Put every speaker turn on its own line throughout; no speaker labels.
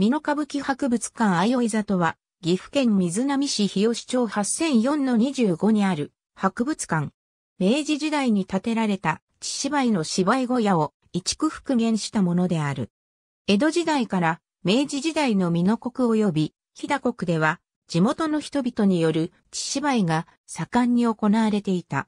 美濃歌舞伎博物館相生里は、岐阜県水波市日吉町8004-25にある博物館。明治時代に建てられた、千芝居の芝居小屋を一区復元したものである。江戸時代から明治時代の美濃国及び日田国では、地元の人々による千芝居が盛んに行われていた。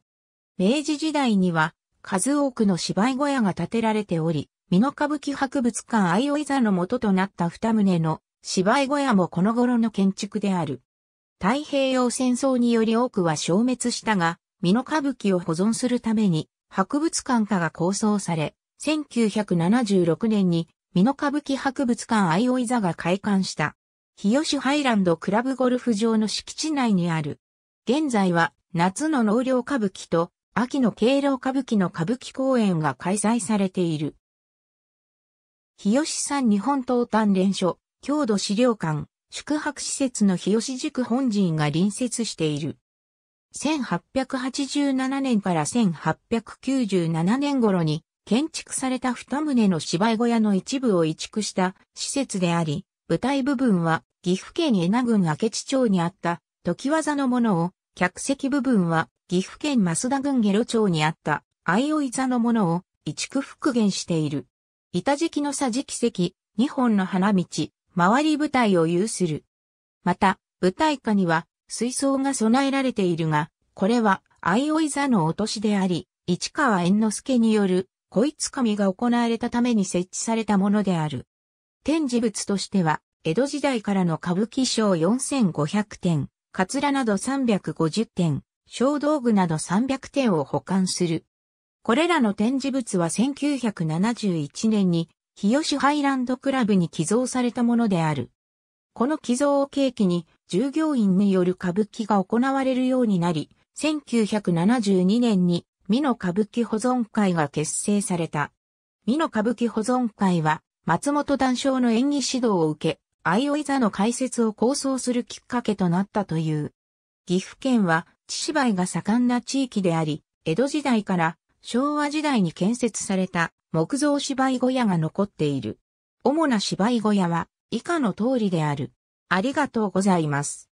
明治時代には、数多くの芝居小屋が建てられており、美濃歌舞伎博物館相生座の元となった二棟の芝居小屋もこの頃の建築である。太平洋戦争により多くは消滅したが、美濃歌舞伎を保存するために博物館化が構想され、1976年に美濃歌舞伎博物館相生座が開館した。日吉ハイランドクラブゴルフ場の敷地内にある。現在は夏の農業歌舞伎と秋の敬老歌舞伎の歌舞伎公演が開催されている。日吉山日本東端連所、郷土資料館、宿泊施設の日吉塾本陣が隣接している。1887年から1897年頃に建築された二棟の芝居小屋の一部を移築した施設であり、舞台部分は岐阜県恵那郡明智町にあった時技のものを、客席部分は岐阜県増田郡下呂町にあった相生座のものを移築復元している。板敷の桟敷席、二本の花道、周り舞台を有する。また、舞台下には水槽が備えられているが、これは相生座の落としであり、市川猿之助による恋つかみが行われたために設置されたものである。展示物としては、江戸時代からの歌舞伎賞4500点、カツラなど350点、小道具など300点を保管するこれらの展示物は1971年に日吉ハイランドクラブに寄贈されたものである。この寄贈を契機に従業員による歌舞伎が行われるようになり、1972年に美濃歌舞伎保存会が結成された。美濃歌舞伎保存会は松本談笑の演技指導を受け、相生座の解説を構想するきっかけとなったという。岐阜県は、千芝居が盛んな地域であり、江戸時代から昭和時代に建設された木造芝居小屋が残っている。主な芝居小屋は以下の通りである。ありがとうございます。